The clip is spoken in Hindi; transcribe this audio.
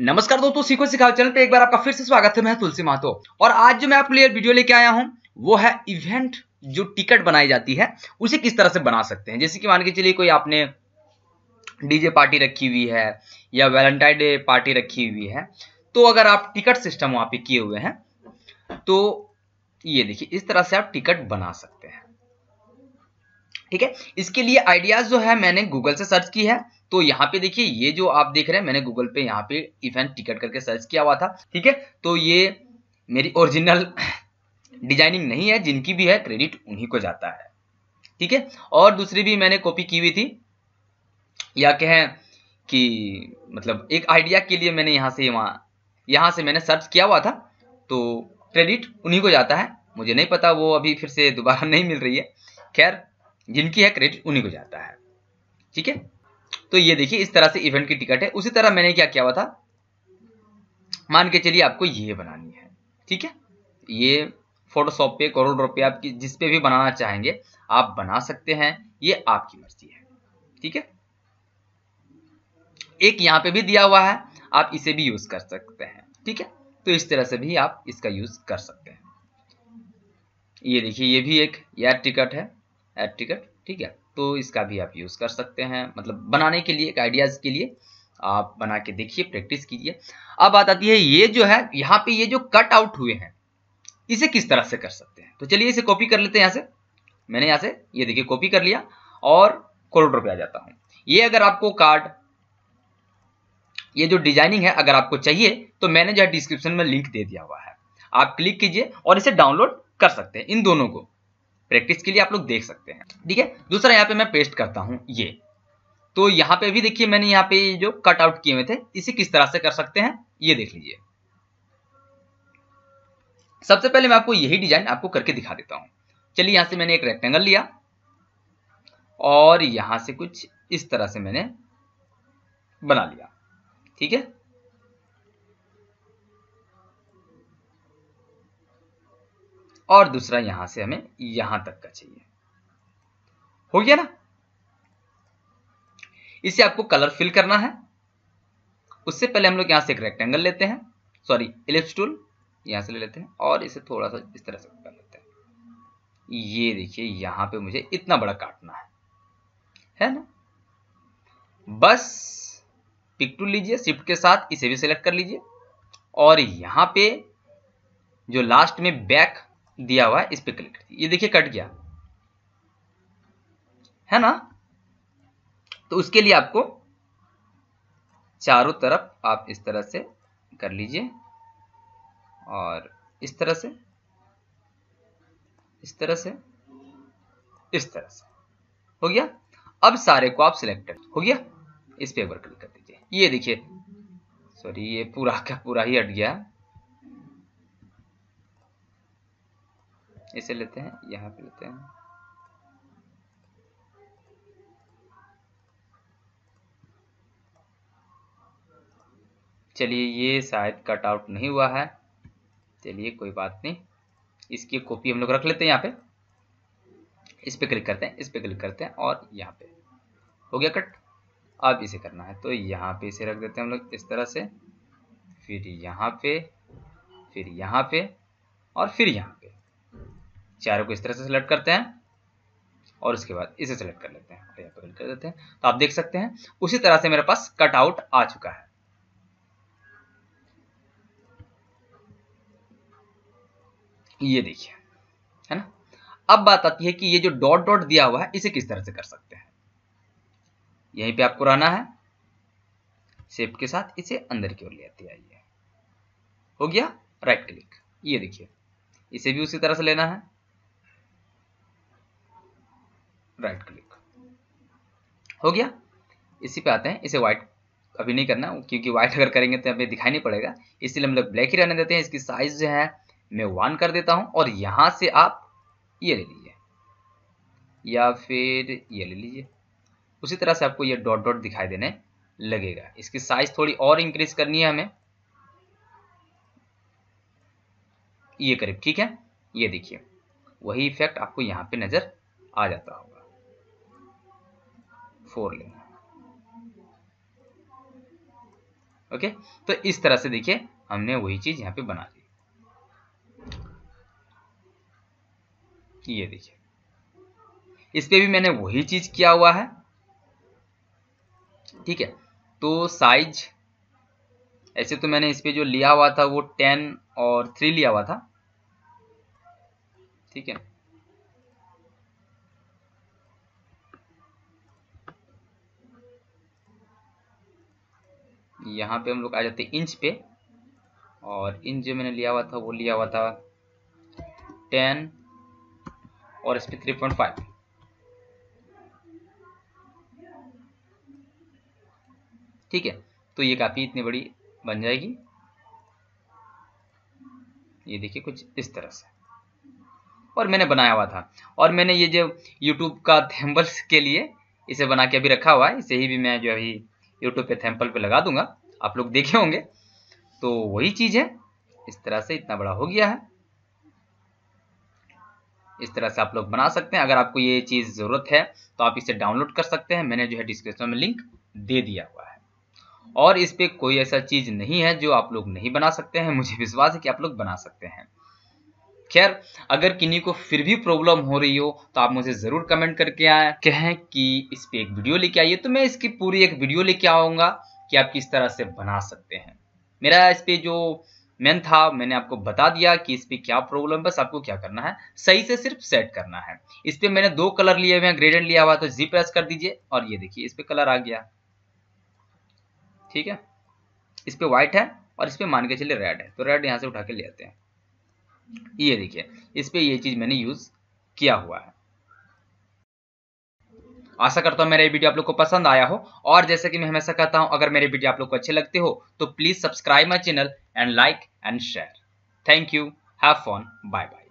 नमस्कार दोस्तों सीखो सिखाओ चैनल पे एक बार आपका फिर से स्वागत है मैं तुलसी महतो और आज जो मैं आपके लिए वीडियो लेके आया हूँ वो है इवेंट जो टिकट बनाई जाती है उसे किस तरह से बना सकते हैं जैसे कि मान के चलिए कोई आपने डीजे पार्टी रखी हुई है या वैलेंटाइन डे पार्टी रखी हुई है तो अगर आप टिकट सिस्टम वहां पे किए हुए हैं तो ये देखिए इस तरह से आप टिकट बना सकते हैं ठीक है इसके लिए आइडियाज जो है मैंने गूगल से सर्च की है तो यहाँ पे देखिए ये जो आप देख रहे हैं मैंने गूगल पे यहाँ पे इवेंट टिकट करके सर्च किया हुआ था ठीक है तो ये मेरी ओरिजिनल डिजाइनिंग नहीं है जिनकी भी है क्रेडिट उन्हीं को जाता है ठीक है और दूसरी भी मैंने कॉपी की हुई थी या कहें कि मतलब एक आइडिया के लिए मैंने यहाँ से वहाँ यहाँ से मैंने सर्च किया हुआ था तो क्रेडिट उन्हीं को जाता है मुझे नहीं पता वो अभी फिर से दोबारा नहीं मिल रही है खैर जिनकी है क्रेडिट उन्हीं को जाता है ठीक है तो ये देखिए इस तरह से इवेंट की टिकट है उसी तरह मैंने क्या किया हुआ था मान के चलिए आपको ये बनानी है ठीक है ये फोटोशॉप पे करोड़ रुपए आप जिस पे भी बनाना चाहेंगे आप बना सकते हैं ये आपकी मर्जी है ठीक है एक यहां पे भी दिया हुआ है आप इसे भी यूज कर सकते हैं ठीक है तो इस तरह से भी आप इसका यूज कर सकते हैं ये देखिए ये भी एक यार टिकट है एड टिकट ठीक है तो इसका भी आप यूज़ कर सकते हैं मतलब बनाने के लिए एक आइडियाज़ के लिए आप बना के देखिए प्रैक्टिस कीजिए अब बात आती है ये जो है यहाँ पे ये जो कट आउट हुए हैं इसे किस तरह से कर सकते हैं तो चलिए इसे कॉपी कर लेते हैं यहाँ से मैंने यहाँ से ये देखिए कॉपी कर लिया और करोड़ पे आ जाता हूँ ये अगर आपको कार्ड ये जो डिजाइनिंग है अगर आपको चाहिए तो मैंने जो डिस्क्रिप्शन में लिंक दे दिया हुआ है आप क्लिक कीजिए और इसे डाउनलोड कर सकते हैं इन दोनों को प्रैक्टिस के लिए आप लोग देख सकते हैं ठीक है दूसरा यहाँ पे मैं पेस्ट करता हूँ ये तो यहाँ पे भी देखिए मैंने यहाँ पे जो कट आउट किए हुए थे इसे किस तरह से कर सकते हैं ये देख लीजिए सबसे पहले मैं आपको यही डिजाइन आपको करके दिखा देता हूँ चलिए यहाँ से मैंने एक रेक्टेंगल लिया और यहाँ से कुछ इस तरह से मैंने बना लिया ठीक है और दूसरा यहां से हमें यहां तक का चाहिए हो गया ना इसे आपको कलर फिल करना है उससे पहले हम लोग यहां से एक रेक्टेंगल लेते हैं सॉरी इलिप्स टूल यहां से ले लेते हैं और इसे थोड़ा सा इस तरह से कर लेते हैं ये देखिए यहां पे मुझे इतना बड़ा काटना है है ना बस पिक टूल लीजिए शिफ्ट के साथ इसे भी सिलेक्ट कर लीजिए और यहां पे जो लास्ट में बैक दिया हुआ है इस पर क्लिक ये देखिए कट गया है ना तो उसके लिए आपको चारों तरफ आप इस तरह से कर लीजिए और इस तरह से इस तरह से इस तरह से हो गया अब सारे को आप सिलेक्ट हो गया इस पे क्लिक कर दीजिए ये देखिए सॉरी ये पूरा का पूरा ही हट गया इसे लेते हैं यहाँ पे लेते हैं चलिए ये शायद कट आउट नहीं हुआ है चलिए कोई बात नहीं इसकी कॉपी हम लोग रख लेते हैं यहाँ पे इस पे क्लिक करते हैं इस पे क्लिक करते हैं और यहाँ पे हो गया कट अब इसे करना है तो यहाँ पे इसे रख देते हैं हम लोग इस तरह से फिर यहाँ पे फिर यहाँ पे और फिर यहाँ चारों को इस तरह से सिलेक्ट करते हैं और उसके बाद इसे सिलेक्ट कर लेते हैं और यहाँ पर कर देते हैं तो आप देख सकते हैं उसी तरह से मेरे पास कट आउट आ चुका है ये देखिए है ना अब बात आती है कि ये जो डॉट डॉट दिया हुआ है इसे किस तरह से कर सकते हैं यहीं पे आपको रहना है सेप के साथ इसे अंदर की ओर ले आती आइए हो गया राइट क्लिक ये देखिए इसे भी उसी तरह से लेना है राइट क्लिक हो गया इसी पे आते हैं इसे व्हाइट अभी नहीं करना क्योंकि व्हाइट अगर करेंगे तो हमें दिखाई नहीं पड़ेगा इसलिए हम लोग ब्लैक ही रहने देते हैं इसकी साइज जो है मैं वन कर देता हूं और यहां से आप ये ले लीजिए या फिर ये ले लीजिए उसी तरह से आपको ये डॉट डॉट दिखाई देने लगेगा इसकी साइज थोड़ी और इंक्रीज करनी है हमें ये करीब ठीक है ये देखिए वही इफेक्ट आपको यहाँ पे नज़र आ जाता होगा फोर लेंगे ओके तो इस तरह से देखिए हमने वही चीज यहां पे बना दी ये देखिए इस पे भी मैंने वही चीज किया हुआ है ठीक है तो साइज ऐसे तो मैंने इस पे जो लिया हुआ था वो टेन और थ्री लिया हुआ था ठीक है यहाँ पे हम लोग आ जाते इंच पे और इंच जो मैंने लिया हुआ था वो लिया हुआ था टेन और इस पर थ्री पॉइंट फाइव ठीक है तो ये काफ़ी इतनी बड़ी बन जाएगी ये देखिए कुछ इस तरह से और मैंने बनाया हुआ था और मैंने ये जो YouTube का थेम्बल्स के लिए इसे बना के अभी रखा हुआ है इसे ही भी मैं जो अभी यूट्यूब पे थैम्पल पे लगा दूंगा आप लोग देखे होंगे तो वही चीज़ है इस तरह से इतना बड़ा हो गया है इस तरह से आप लोग बना सकते हैं अगर आपको ये चीज़ ज़रूरत है तो आप इसे डाउनलोड कर सकते हैं मैंने जो है डिस्क्रिप्शन में लिंक दे दिया हुआ है और इस पर कोई ऐसा चीज़ नहीं है जो आप लोग नहीं बना सकते हैं मुझे विश्वास है कि आप लोग बना सकते हैं खैर अगर किन्हीं को फिर भी प्रॉब्लम हो रही हो तो आप मुझे ज़रूर कमेंट करके आए कहें कि इस पर एक वीडियो लेके आइए तो मैं इसकी पूरी एक वीडियो लेके आऊंगा कि आप किस तरह से बना सकते हैं मेरा इस पर जो मेन था मैंने आपको बता दिया कि इस पर क्या प्रॉब्लम बस आपको क्या करना है सही से सिर्फ सेट करना है इस पर मैंने दो कलर लिए हुए हैं ग्रेडेंट लिया हुआ तो जी प्रेस कर दीजिए और ये देखिए इस पर कलर आ गया ठीक है इस पर व्हाइट है और इस पर मान के चलिए रेड है तो रेड यहाँ से उठा के ले आते हैं ये देखिए इस पर ये चीज़ मैंने यूज़ किया हुआ है आशा करता हूं मेरा ये वीडियो आप लोग को पसंद आया हो और जैसे कि मैं हमेशा कहता हूं अगर मेरे वीडियो आप लोग को अच्छे लगते हो तो please subscribe my channel and like and share thank you have fun bye bye